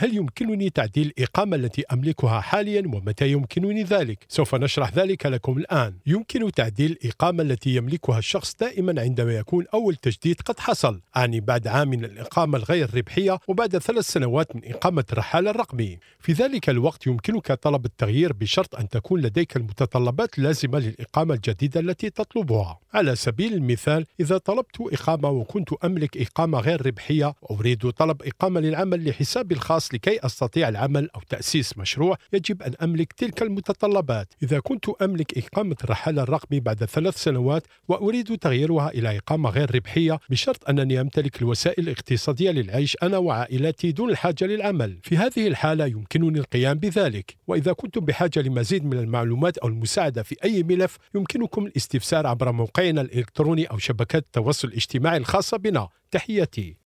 هل يمكنني تعديل الإقامة التي أملكها حاليا ومتى يمكنني ذلك؟ سوف نشرح ذلك لكم الآن يمكن تعديل الإقامة التي يملكها الشخص دائما عندما يكون أول تجديد قد حصل أعني بعد عام من الإقامة الغير ربحية وبعد ثلاث سنوات من إقامة الرحالة الرقمي في ذلك الوقت يمكنك طلب التغيير بشرط أن تكون لديك المتطلبات اللازمة للإقامة الجديدة التي تطلبها على سبيل المثال إذا طلبت إقامة وكنت أملك إقامة غير ربحية وأريد طلب إقامة للعمل لحسابي الخاص لكي أستطيع العمل أو تأسيس مشروع يجب أن أملك تلك المتطلبات إذا كنت أملك إقامة الرحالة الرقمي بعد ثلاث سنوات وأريد تغييرها إلى إقامة غير ربحية بشرط أنني أمتلك الوسائل الاقتصادية للعيش أنا وعائلتي دون الحاجة للعمل في هذه الحالة يمكنني القيام بذلك وإذا كنتم بحاجة لمزيد من المعلومات أو المساعدة في أي ملف يمكنكم الاستفسار عبر موقعنا الإلكتروني أو شبكات التواصل الاجتماعي الخاصة بنا تحياتي